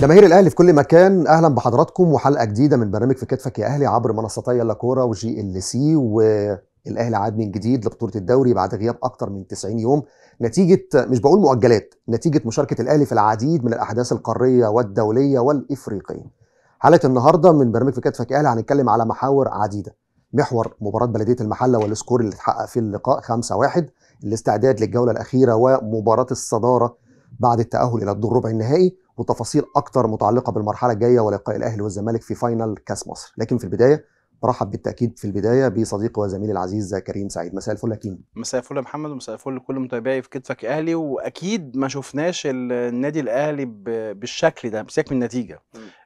جماهير الاهلي في كل مكان اهلا بحضراتكم وحلقه جديده من برنامج في كتفك يا اهلي عبر منصتي يلا كوره وجي ال سي والاهلي عاد من جديد لبطوله الدوري بعد غياب اكتر من 90 يوم نتيجه مش بقول مؤجلات نتيجه مشاركه الاهلي في العديد من الاحداث القاريه والدوليه والافريقيه حلقه النهارده من برنامج في كتفك يا اهلي هنتكلم على محاور عديده محور مباراه بلديه المحله والسكور اللي اتحقق في اللقاء 5-1 الاستعداد للجوله الاخيره ومباراه الصداره بعد التاهل الى الدور ربع النهائي وتفاصيل اكتر متعلقه بالمرحله الجايه ولقاء الاهلي والزمالك في فاينل كاس مصر لكن في البدايه برحب بالتاكيد في البدايه بصديقي وزميلي العزيز كريم سعيد مساء الفل يا كريم مساء الفل يا محمد ومساء الفل لكل متابعي في كتفك اهلي واكيد ما شفناش النادي الاهلي بالشكل ده بسيبك من النتيجه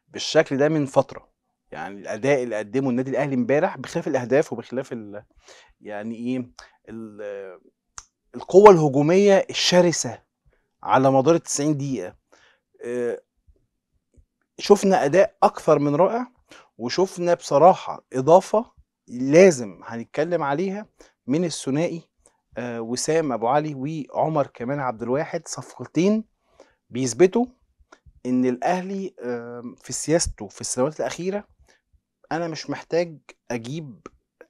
بالشكل ده من فتره يعني الاداء اللي قدمه النادي الاهلي امبارح بخلاف الاهداف وبخلاف ال... يعني ايه ال... القوه الهجوميه الشرسه على مدار 90 دقيقه آه، شفنا اداء اكثر من رائع وشفنا بصراحه اضافه لازم هنتكلم عليها من الثنائي آه، وسام ابو علي وعمر كمان عبد الواحد صفقتين بيثبتوا ان الاهلي في سياسته في السنوات الاخيره انا مش محتاج اجيب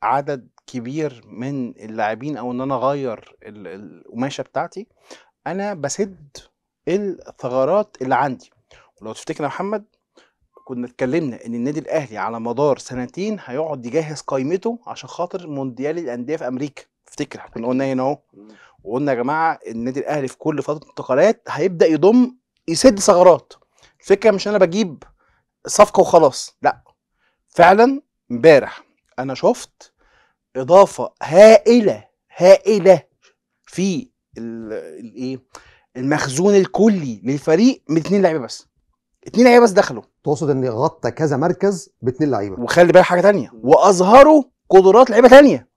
عدد كبير من اللاعبين او ان انا اغير القماشه بتاعتي انا بسد الثغرات اللي عندي ولو تفتكر يا محمد كنا اتكلمنا ان النادي الاهلي على مدار سنتين هيقعد يجهز قائمته عشان خاطر مونديال الانديه في امريكا افتكر كنا قلنا هنا اهو وقلنا يا جماعه النادي الاهلي في كل فتره انتقالات هيبدا يضم يسد ثغرات الفكره مش انا بجيب صفقه وخلاص لا فعلا امبارح انا شفت اضافه هائله هائله في الايه المخزون الكلي للفريق من اثنين لعيبه بس اثنين لعيبه بس دخلوا تقصد ان غطى كذا مركز باثنين لعيبه وخلي بالك حاجه ثانيه واظهروا قدرات لعيبه ثانيه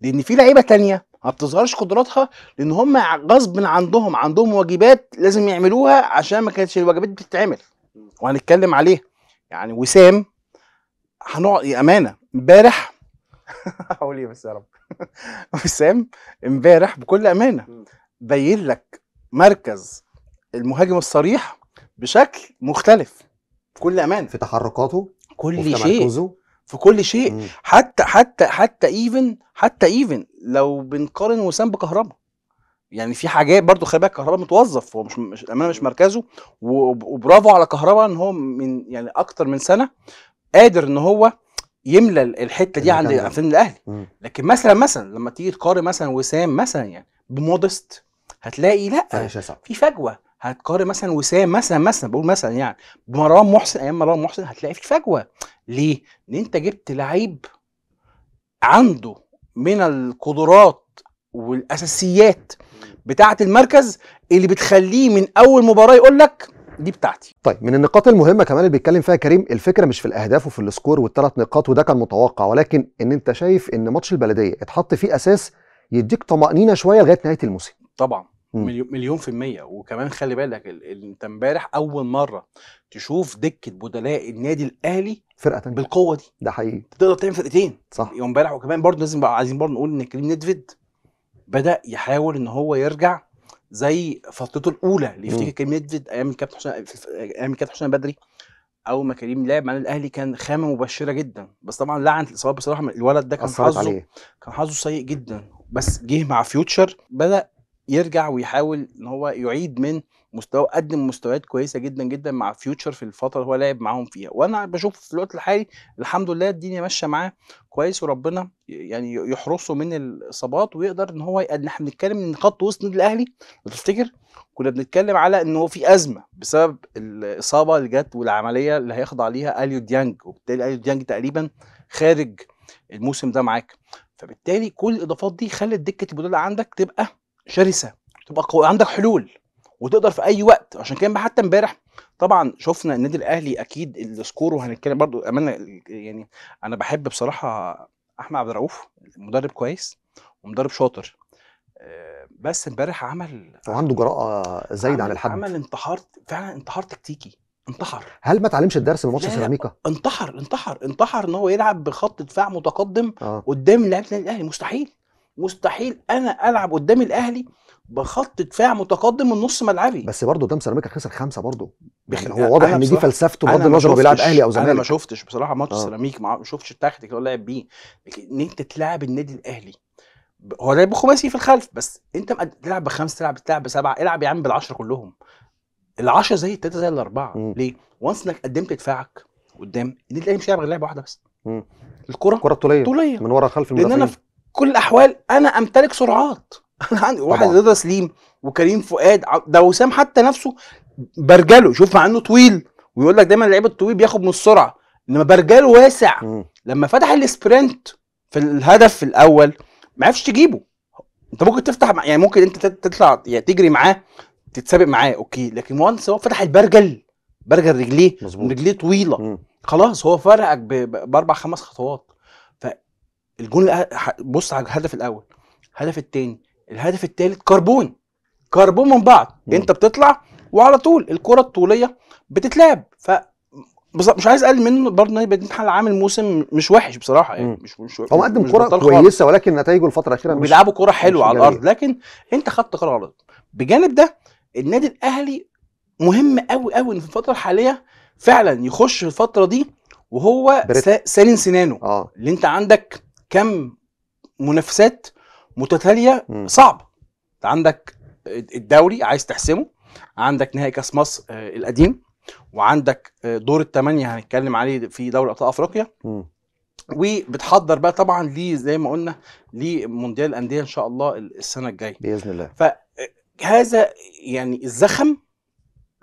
لان في لعيبه ثانيه ما بتظهرش قدراتها لان هم غصب عندهم عندهم واجبات لازم يعملوها عشان ما كانتش الواجبات بتتعمل وهنتكلم عليه يعني وسام هنقعد امانه امبارح هقول ايه بس يا رب وسام امبارح بكل امانه بين لك مركز المهاجم الصريح بشكل مختلف بكل امان في تحركاته كل شيء في كل شيء مم. حتى حتى حتى ايفن حتى ايفن لو بنقارن وسام بكهربا يعني في حاجات برضو خلي بالك كهربا متوظف هو مش مش الامانه مش مركزه وبرافو على كهربا ان هو من يعني اكتر من سنه قادر ان هو يملى الحته دي عند عند الاهلي لكن مثلا مثلا لما تيجي تقارن مثلا وسام مثلا يعني بمودست هتلاقي لا في فجوه هتقارن مثلا وسام مثلا مثلا بقول مثلا يعني بمروان محسن ايام مروان محسن هتلاقي في فجوه ليه؟ ان انت جبت لعيب عنده من القدرات والاساسيات بتاعه المركز اللي بتخليه من اول مباراه يقول لك دي بتاعتي طيب من النقاط المهمه كمان اللي بيتكلم فيها كريم الفكره مش في الاهداف وفي السكور والثلاث نقاط وده كان متوقع ولكن ان انت شايف ان ماتش البلديه اتحط فيه اساس يديك طمانينه شويه لغايه نهايه الموسم طبعا مليون, مليون في المية وكمان خلي بالك انت امبارح اول مرة تشوف دكة بدلاء النادي الاهلي فرقة تانية بالقوة دي ده حقيقي تقدر تعمل فرقتين صح امبارح وكمان برضه لازم بقى عايزين برضه نقول ان كريم ندفد بدأ يحاول ان هو يرجع زي فترته الاولى اللي يفتكر كريم ندفد ايام الكابتن حسين ايام الكابتن حسين بدري اول ما كريم لعب مع الاهلي كان خامه مبشره جدا بس طبعا لعنه الاصابات بصراحه الولد ده كان حظه كان حظه سيء جدا بس جه مع فيوتشر بدا يرجع ويحاول ان هو يعيد من مستوى قدم مستويات كويسه جدا جدا مع فيوتشر في الفتره اللي هو لعب معاهم فيها وانا بشوف في الوقت الحالي الحمد لله الدنيا ماشيه معاه كويس وربنا يعني يحرسه من الاصابات ويقدر ان هو احنا بنتكلم ان خط وسط النادي الاهلي لو تفتكر كنا بنتكلم على ان هو في ازمه بسبب الاصابه اللي جت والعمليه اللي هيخضع ليها اليو ديانج وبالتالي اليو ديانج تقريبا خارج الموسم ده معاك فبالتالي كل الاضافات دي خلت دكه البدلاء عندك تبقى شرسه تبقى قوي عندك حلول وتقدر في اي وقت عشان كده حتى امبارح طبعا شفنا النادي الاهلي اكيد السكور وهنتكلم برضو امانه يعني انا بحب بصراحه احمد عبد الرؤوف مدرب كويس ومدرب شاطر آه، بس امبارح عمل وعنده جراءه زايده عن الحد عمل انتحار فعلا انتحار تكتيكي انتحر هل ما اتعلمش الدرس من ماتش سيراميكا؟ انتحر انتحر انتحر ان هو يلعب بخط دفاع متقدم آه. قدام لعيبه النادي الاهلي مستحيل مستحيل انا العب قدام الاهلي بخط دفاع متقدم من نص ملعبي بس برضه قدام سيراميكا خسر خمسه برضه يعني, يعني هو واضح ان دي فلسفته بغض النظر هو بيلعب اهلي او زمالك انا ما شفتش بصراحه ماتش آه. سيراميك ما شفتش التكتيك اللي هو لعب بيه ان انت تلعب النادي الاهلي هو لعب خماسي في الخلف بس انت تلعب بخمسه تلعب تلعب بسبعه العب يا عم بالعشره كلهم العشره زي التلاته زي الاربعه م. ليه؟ وانس انك قدمت دفاعك قدام النادي الاهلي مش هيلعب غير لعبه واحده بس م. الكره الكره الطوليه طوليه من ورا خلف المدافعين لان انا في كل الاحوال انا امتلك سرعات انا عندي واحد رضا سليم وكريم فؤاد ده وسام حتى نفسه برجله شوف مع انه طويل ويقول لك دايما اللعيب الطويل بياخد من السرعه انما برجله واسع م. لما فتح السبرنت في الهدف الاول ما عرفش تجيبه انت ممكن تفتح مع... يعني ممكن انت تطلع يعني تجري معاه تتسابق معاه اوكي لكن وانس هو فتح البرجل برجل رجليه مظبوط رجليه طويله م. خلاص هو فرقك باربع خمس خطوات الجون بص على الهدف الاول الهدف الثاني الهدف الثالث كربون كربون من بعض م. انت بتطلع وعلى طول الكره الطوليه بتتلعب ف مش عايز اقل منه برضه نادي بدين حال عامل موسم مش وحش بصراحه يعني مش مش هو مقدم كره كويسه ولكن نتائجه الفتره الاخيره مش بيلعبوا كره حلوه على الارض لكن انت خدت قرار غلط بجانب ده النادي الاهلي مهم قوي قوي ان في الفتره الحاليه فعلا يخش الفتره دي وهو سالم سنانه آه. اللي انت عندك كم منافسات متتاليه صعب عندك الدوري عايز تحسمه عندك نهائي كاس مصر آه، القديم وعندك آه، دور الثمانيه هنتكلم عليه في دوري ابطال افريقيا وبتحضر بقى طبعا ليه زي ما قلنا لمونديال الانديه ان شاء الله السنه الجايه باذن الله فهذا آه، يعني الزخم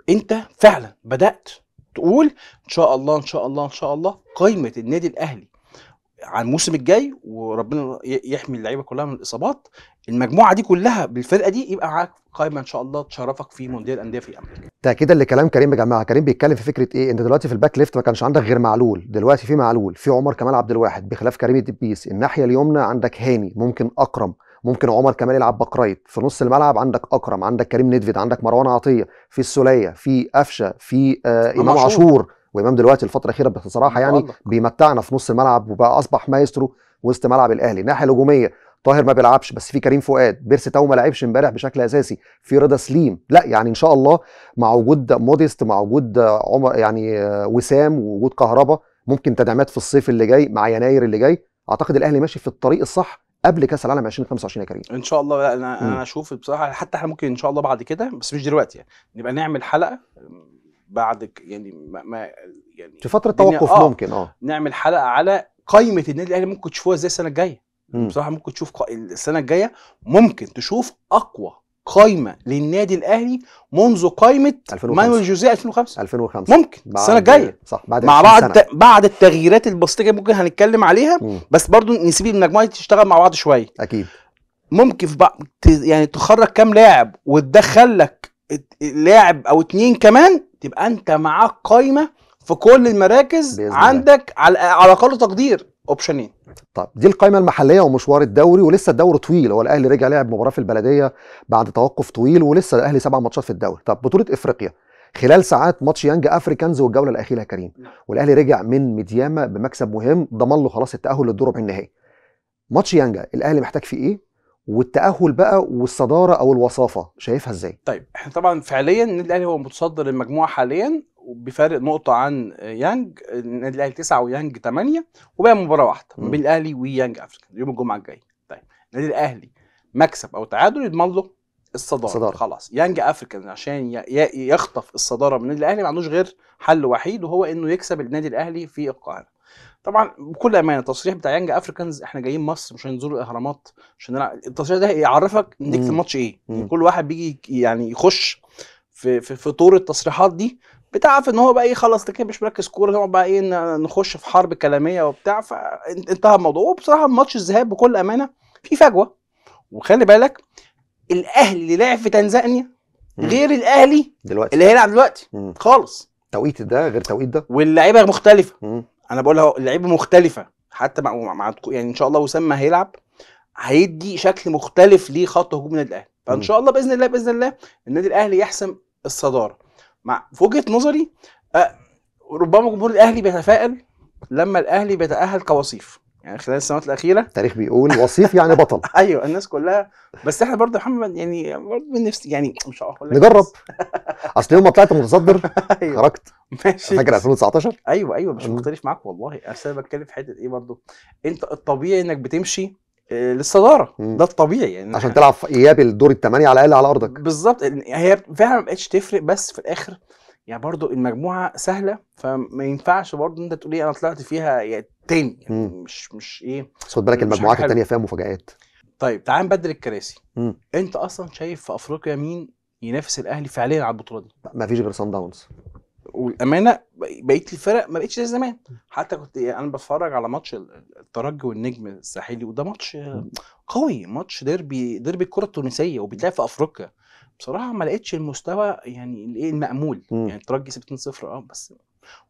انت فعلا بدات تقول ان شاء الله ان شاء الله ان شاء الله قائمه النادي الاهلي على الموسم الجاي وربنا يحمي اللعيبه كلها من الاصابات المجموعه دي كلها بالفرقه دي يبقى معاك قائمه ان شاء الله تشرفك في مونديال الانديه في امريكا تاكيدا لكلام كريم يا جماعه كريم بيتكلم في فكره ايه ان دلوقتي في الباك ليفت ما كانش عندك غير معلول دلوقتي في معلول في عمر كمال عبد الواحد بخلاف كريم الدبيس الناحيه اليمنى عندك هاني ممكن اكرم ممكن عمر كمال يلعب باك في نص الملعب عندك اكرم عندك كريم نيدفيد عندك مروان عطيه في السوليه في قفشه في آه امام عاشور وامام دلوقتي الفتره الاخيره بصراحه يعني بيمتعنا في نص الملعب وبقى اصبح مايسترو وسط ملعب الاهلي الناحيه الهجوميه طاهر ما بيلعبش بس في كريم فؤاد بيرس تاو ما لعبش امبارح بشكل اساسي في رضا سليم لا يعني ان شاء الله مع وجود موديست مع وجود عمر يعني وسام ووجود كهربا ممكن تدعيمات في الصيف اللي جاي مع يناير اللي جاي اعتقد الاهلي ماشي في الطريق الصح قبل كاس العالم 2025 يا كريم ان شاء الله لا انا م. انا اشوف بصراحه حتى احنا ممكن ان شاء الله بعد كده بس مش دلوقتي يعني نبقى نعمل حلقه بعد يعني ما, ما يعني في فتره توقف آه ممكن اه نعمل حلقه على قائمه النادي الاهلي ممكن تشوفوها ازاي السنه الجايه بصراحه ممكن تشوف السنه الجايه ممكن تشوف اقوى قايمه للنادي الاهلي منذ قايمه مانويل جوزيه 2005 2005 ممكن السنه الجايه صح بعد مع بعض سنة. بعض التغييرات البسيطه ممكن هنتكلم عليها مم. بس برضو نسيب المجموعه تشتغل مع بعض شويه اكيد ممكن في بعض يعني تخرج كام لاعب وتدخل لك لاعب او اتنين كمان تبقى انت معاك قايمه في كل المراكز عندك على على اقل تقدير اوبشنين طب دي القائمه المحليه ومشوار الدوري ولسه الدوري طويل هو الاهلي رجع لعب مباراه في البلديه بعد توقف طويل ولسه الاهلي سبع ماتشات في الدوري طب بطوله افريقيا خلال ساعات ماتش يانج افريكانز والجوله الاخيره يا كريم نعم. والاهلي رجع من ميدياما بمكسب مهم ضمن له خلاص التاهل للدور ربع النهائي ماتش يانجا الاهلي محتاج فيه ايه والتاهل بقى والصداره او الوصافه شايفها ازاي طيب احنا طبعا فعليا النادي الاهلي هو متصدر المجموعه حاليا بفارق نقطه عن يانج النادي الاهلي تسعة ويانج 8 وبقى مباراه واحده بين الاهلي ويانج افريكا يوم الجمعه الجاي طيب النادي الاهلي مكسب او تعادل يضمن له الصداره صدارة. خلاص يانج افريكان عشان يخطف الصداره من النادي الاهلي ما عندوش غير حل وحيد وهو انه يكسب النادي الاهلي في القاهره طبعا بكل امانه التصريح بتاع يانج افريكانز احنا جايين مصر مش هنزور الاهرامات عشان نلعب التصريح ده يعرفك نتيجه الماتش ايه مم. كل واحد بيجي يعني يخش في في, في طور التصريحات دي بتعرف ان هو بقى ايه خلاص كده مش مركز كوره نقعد بقى ايه نخش في حرب كلاميه وبتاع فانتهى الموضوع وبصراحه ماتش الذهاب بكل امانه في فجوه وخلي بالك الاهلي اللي لعب في تنزانيا غير الاهلي دلوقتي اللي هيلعب دلوقتي مم. خالص التوقيت ده غير التوقيت ده واللعيبه مختلفه مم. انا بقول لها اللعيبه مختلفه حتى مع, مع يعني ان شاء الله وسام ما هيلعب هيدي شكل مختلف لخط هجوم النادي الاهلي فان شاء الله باذن الله باذن الله النادي الاهلي يحسم الصداره مع وجهه نظري ربما جمهور الاهلي بيتفائل لما الاهلي بيتاهل كوصيف يعني خلال السنوات الاخيره التاريخ بيقول وصيف يعني بطل ايوه الناس كلها بس احنا برضه محمد يعني برضه نفسي يعني مش هقول الله نجرب اصل يوم ما طلعت متصدر أيوة. خرجت ماشي فاكر 2019 ايوه ايوه مش مختلف معاك والله انا بتكلم في حته ايه برضه انت الطبيعي انك بتمشي آه، للصداره ده الطبيعي يعني عشان تلعب اياب الدور الثمانيه على الاقل على ارضك بالظبط هي فعلا ما بقتش تفرق بس في الاخر يعني برضو المجموعه سهله فما ينفعش برضو انت تقول ايه انا طلعت فيها يعني تاني يعني مش مش ايه خد بالك المجموعات التانيه فيها مفاجات طيب تعال نبدل الكراسي مم. انت اصلا شايف في افريقيا مين ينافس الاهلي فعليا على البطوله دي ما فيش غير سان داونز والامانه بقيه الفرق ما بقتش زي زمان حتى كنت إيه، انا بتفرج على ماتش الترجي والنجم الساحلي وده ماتش قوي ماتش ديربي ديربي الكره التونسيه وبيتلعب في افريقيا بصراحه ما لقيتش المستوى يعني الايه المامول مم. يعني الترجي 60 0 اه بس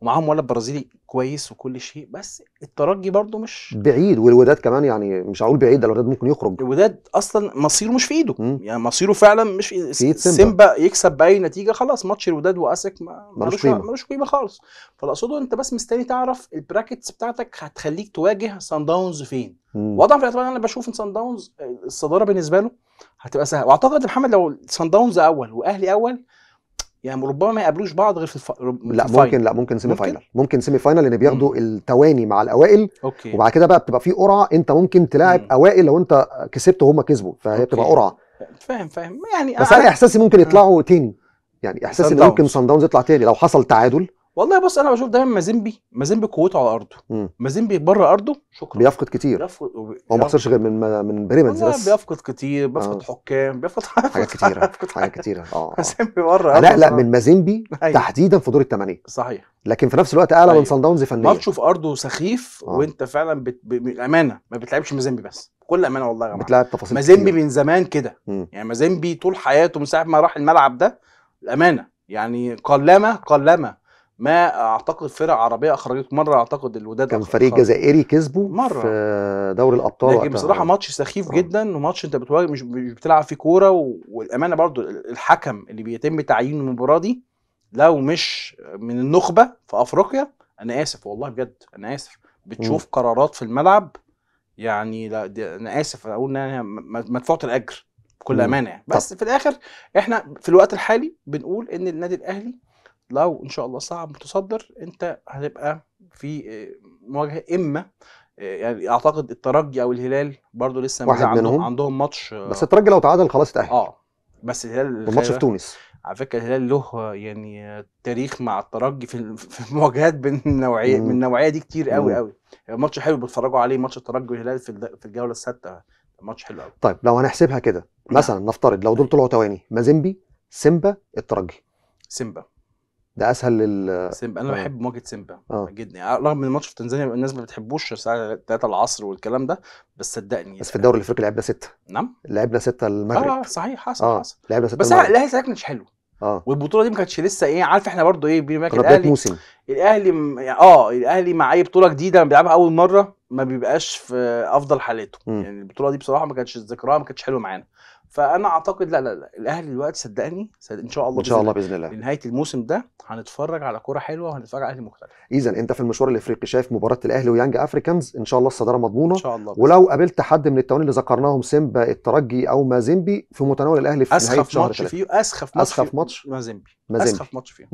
ومعاهم ولد برازيلي كويس وكل شيء بس الترجي برضه مش بعيد والوداد كمان يعني مش هقول بعيد ده الوداد ممكن يخرج الوداد اصلا مصيره مش في ايده مم. يعني مصيره فعلا مش في سيمبا. سيمبا يكسب باي نتيجه خلاص ماتش الوداد واسك ما ملوش قيمه ملوش قيمه خالص فالقصده انت بس مستني تعرف البراكتس بتاعتك هتخليك تواجه سان داونز فين وضع في الاعتبار انا بشوف ان سان داونز آه، الصداره بالنسبه له هتبقى سهل واعتقد محمد لو سان داونز اول واهلي اول يعني ربما ما يقابلوش بعض غير في الف... لا في ممكن لا ممكن سيمي فاينل ممكن سيمي فاينل لان بياخدوا مم. التواني مع الاوائل أوكي. وبعد كده بقى بتبقى في قرعه انت ممكن تلاعب مم. اوائل لو انت كسبت وهم كسبوا فهي أوكي. بتبقى قرعه فاهم فاهم يعني بس انا احساسي ممكن آه. يطلعوا تاني يعني احساسي ان ممكن سان داونز يطلع تاني لو حصل تعادل والله بص انا بشوف دايما مازيمبي مازيمبي قوته على ارضه مازيمبي بره ارضه شكرا بيفقد كتير بيفقد هو ما خسرش غير من من بريمنز بس بيفقد كتير بيفقد آه. حكام بيفقد حاجات كتيره حاجات كتيره اه مازيمبي بره لا لا من مازيمبي أيوه. تحديدا في دور الثمانيه صحيح لكن في نفس الوقت اعلى من أيوه. صن داونز فنيا ماتش في ارضه سخيف آه. وانت فعلا بت... بامانه ما بتلعبش مازيمبي بس بكل امانه والله يا جماعه بتلعب تفاصيل مازيمبي من زمان كده يعني مازيمبي طول حياته من ساعه ما راح الملعب ده الامانه يعني قلما قلما ما اعتقد فرق عربيه اخرجته مره اعتقد الوداد كان فريق جزائري كسبه مره في دوري الابطال لكن بصراحه بصراحه ماتش سخيف آه. جدا وماتش انت بتواجه مش, بتلعب فيه كوره والامانه برضو الحكم اللي بيتم تعيينه المباراه دي لو مش من النخبه في افريقيا انا اسف والله بجد انا اسف بتشوف م. قرارات في الملعب يعني لا انا اسف اقول ان انا مدفوعه الاجر بكل امانه بس في الاخر احنا في الوقت الحالي بنقول ان النادي الاهلي لو ان شاء الله صعب متصدر انت هتبقى في آه، مواجهه اما آه، يعني اعتقد الترجي او الهلال برضو لسه واحد عندهم منهم. عندهم ماتش آه، بس الترجي لو تعادل خلاص اتاهل اه بس الهلال الماتش في تونس على فكره الهلال له يعني تاريخ مع الترجي في المواجهات بين النوعيه من النوعيه دي كتير قوي قوي ماتش حلو بتفرجوا عليه ماتش الترجي والهلال في في الجوله السادسه ماتش حلو قوي طيب لو هنحسبها كده نعم. مثلا نفترض لو دول طلعوا تواني مازيمبي سيمبا الترجي سيمبا ده اسهل لل سيمبا انا آه. بحب مواجهه سيمبا آه. جدا يعني رغم ان الماتش في تنزانيا الناس ما بتحبوش الساعه 3 العصر والكلام ده بس صدقني بس في الدوري الافريقي لعبنا سته نعم لعبنا سته المغرب اه صحيح حصل آه. حصل لعبنا سته بس الاهلي ساعتها كانش حلو اه والبطوله دي ما كانتش لسه ايه عارف احنا برضو ايه بينا الاهلي موسم الاهلي م... يعني اه الاهلي مع اي بطوله جديده لما بيلعبها اول مره ما بيبقاش في افضل حالاته م. يعني البطوله دي بصراحه ما كانتش ذكرها ما كانتش حلوه معانا فانا اعتقد لا لا لا الاهلي دلوقتي صدقني ان شاء الله ان شاء الله باذن الله نهايه الموسم ده هنتفرج على كوره حلوه وهنتفرج على اهلي مختلف اذا انت في المشوار الافريقي شايف مباراه الاهلي ويانج افريكانز ان شاء الله الصداره مضمونه ان شاء الله ولو قابلت حد من التوانين اللي ذكرناهم سيمبا الترجي او مازيمبي في متناول الاهلي في نهايه شهر اسخف ماتش فيه اسخف ماتش اسخف ماتش مازيمبي اسخف ماتش فيه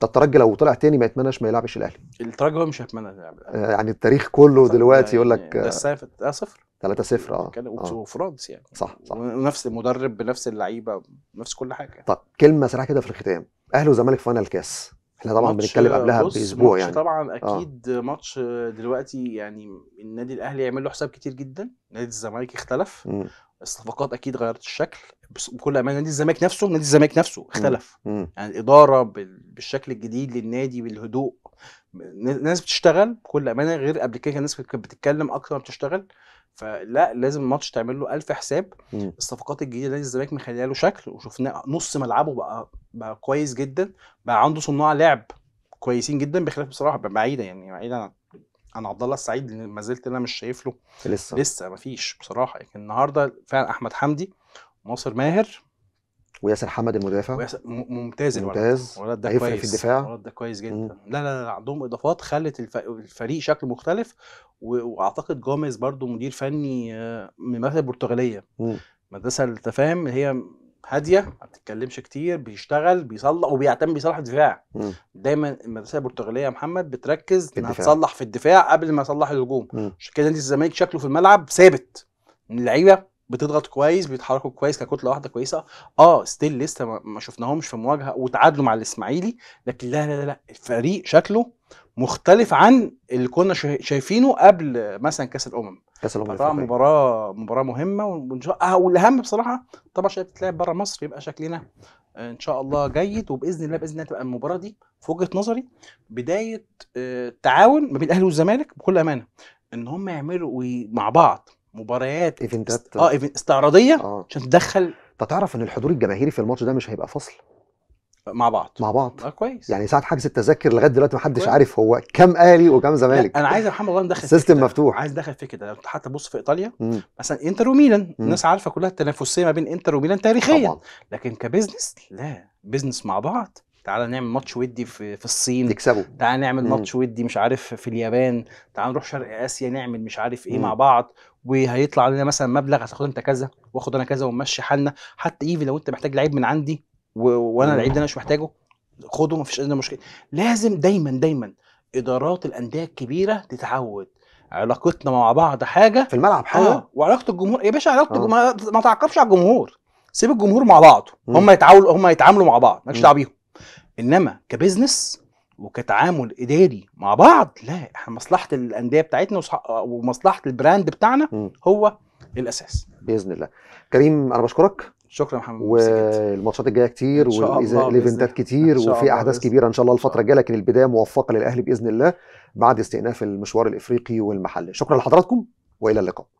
ده الترجي لو طلع تاني ما يتمناش ما يلعبش الاهلي الترجي هو مش هيتمنى يلعب آه، يعني التاريخ كله دلوقتي يقول يعني لك ده آه، السافت ده صفر 3 0 اه, آه. وفرانس يعني صح صح ونفس المدرب بنفس اللعيبه بنفس كل حاجه يعني. طب كلمه سريعه كده في الختام اهلي وزمالك فاينل كاس احنا طبعا بنتكلم قبلها باسبوع يعني طبعا اكيد آه. ماتش دلوقتي يعني النادي الاهلي يعمل له حساب كتير جدا نادي الزمالك اختلف م. الصفقات اكيد غيرت الشكل بكل امانه نادي الزمالك نفسه نادي الزمالك نفسه اختلف يعني الاداره بالشكل الجديد للنادي بالهدوء ناس بتشتغل بكل امانه غير قبل كده الناس كانت بتتكلم اكتر ما بتشتغل فلا لازم الماتش تعمل له الف حساب مم. الصفقات الجديده نادي الزمالك مخليه له شكل وشفناه نص ملعبه بقى بقى كويس جدا بقى عنده صناع لعب كويسين جدا بخلاف بصراحه بعيده يعني بعيدا عن انا عبد الله السعيد ما زلت انا مش شايف له لسه لسه ما فيش بصراحه لكن يعني النهارده فعلا احمد حمدي ناصر ماهر وياسر حمد المدافع وياسر ممتاز ممتاز الولد ده كويس في الدفاع الولد ده كويس جدا مم. لا لا لا عندهم اضافات خلت الفريق شكل مختلف واعتقد جوميز برضو مدير فني آه، من المدرسه البرتغاليه مدرسه التفاهم هي هاديه ما بتتكلمش كتير بيشتغل بيصلح وبيعتمد بيصلح الدفاع م. دايما المدرسه البرتغاليه يا محمد بتركز انها تصلح في الدفاع قبل ما تصلح الهجوم عشان كده نادي الزمالك شكله في الملعب ثابت اللعيبه بتضغط كويس بيتحركوا كويس ككتله واحده كويسه اه ستيل لسه ما شفناهمش في مواجهه وتعادلوا مع الاسماعيلي لكن لا لا لا الفريق شكله مختلف عن اللي كنا شايفينه قبل مثلا كاس الامم كاس الامم الافريقيه مباراه مباراه مهمه وان شاء الله والاهم بصراحه طبعا عشان بتتلعب بره مصر يبقى شكلنا آه، ان شاء الله جيد وباذن الله باذن الله تبقى المباراه دي في وجهه نظري بدايه آه، تعاون ما بين الاهلي والزمالك بكل امانه ان هم يعملوا مع بعض مباريات ايفنتات اه استعراضيه آه. عشان آه. تدخل انت تعرف ان الحضور الجماهيري في الماتش ده مش هيبقى فصل مع بعض مع بعض آه كويس يعني ساعه حجز التذاكر لغايه دلوقتي ما حدش عارف هو كام اهلي وكام زمالك انا عايز محمد الله ندخل سيستم مفتوح عايز ندخل في كده حتى بص في ايطاليا مم. مثلا انتر وميلان الناس عارفه كلها التنافسيه ما بين انتر وميلان تاريخيا طبعا. لكن كبزنس لا بزنس مع بعض تعالى نعمل ماتش ودي في في الصين تكسبه تعالى نعمل مم. ماتش ودي مش عارف في اليابان تعالى نروح شرق اسيا نعمل مش عارف ايه مم. مع بعض وهيطلع لنا مثلا مبلغ هتاخد انت كذا واخد انا كذا ونمشي حالنا حتى ايفي لو انت محتاج لعيب من عندي و... وانا العيد ده انا مش محتاجه خده مفيش اي مشكله لازم دايما دايما ادارات الانديه الكبيره تتعود علاقتنا مع بعض حاجه في الملعب حاجه آه. وعلاقه الجمهور يا باشا علاقه آه. الجمهور ما تعقبش على الجمهور سيب الجمهور مع بعض هم يتعاملوا هم يتعاملوا مع بعض مالكش دعوه بيهم انما كبزنس وكتعامل اداري مع بعض لا احنا مصلحه الانديه بتاعتنا ومصلحه البراند بتاعنا م. هو الاساس باذن الله كريم انا بشكرك شكرا محمد والماتشات الجايه كتير والايفنتات كتير وفي احداث كبيره ان شاء الله الفتره الجايه لكن البدايه موفقه للاهلي باذن الله بعد استئناف المشوار الافريقي والمحلي شكرا لحضراتكم والى اللقاء